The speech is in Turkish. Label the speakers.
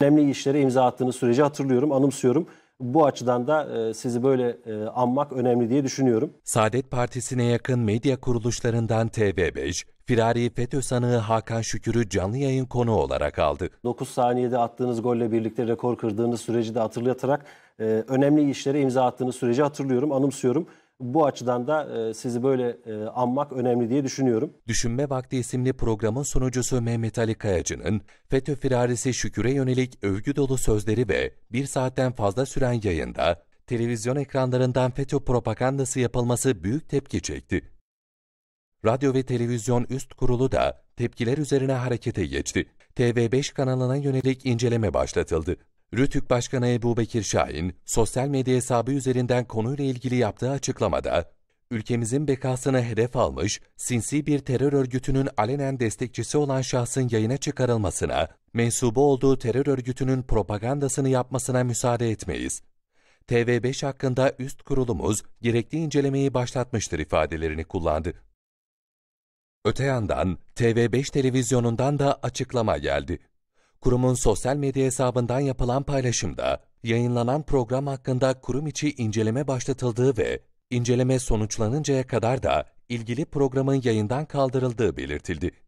Speaker 1: önemli işlere imza attığınız süreci hatırlıyorum, anımsıyorum. Bu açıdan da e, sizi böyle e, anmak önemli diye düşünüyorum.
Speaker 2: Saadet Partisi'ne yakın medya kuruluşlarından TV5, Firari FETÖ sanığı Hakan Şükür'ü canlı yayın konu olarak aldı.
Speaker 1: 9 saniyede attığınız golle birlikte rekor kırdığınız süreci de hatırlatarak e, önemli işlere imza attığınız süreci hatırlıyorum, anımsıyorum. Bu açıdan da e, sizi böyle e, anmak önemli diye düşünüyorum. Düşünme
Speaker 2: Vakti isimli programın sunucusu Mehmet Ali Kayacı'nın FETÖ firarisi Şükür'e yönelik övgü dolu sözleri ve bir saatten fazla süren yayında televizyon ekranlarından FETÖ propagandası yapılması büyük tepki çekti. Radyo ve Televizyon Üst Kurulu da tepkiler üzerine harekete geçti. TV5 kanalına yönelik inceleme başlatıldı. Rütük Başkanı Ebu Bekir Şahin, sosyal medya hesabı üzerinden konuyla ilgili yaptığı açıklamada, ülkemizin bekasını hedef almış, sinsi bir terör örgütünün alenen destekçisi olan şahsın yayına çıkarılmasına, mensubu olduğu terör örgütünün propagandasını yapmasına müsaade etmeyiz. TV5 hakkında üst kurulumuz gerekli incelemeyi başlatmıştır ifadelerini kullandı. Öte yandan TV5 televizyonundan da açıklama geldi. Kurumun sosyal medya hesabından yapılan paylaşımda yayınlanan program hakkında kurum içi inceleme başlatıldığı ve inceleme sonuçlanıncaya kadar da ilgili programın yayından kaldırıldığı belirtildi.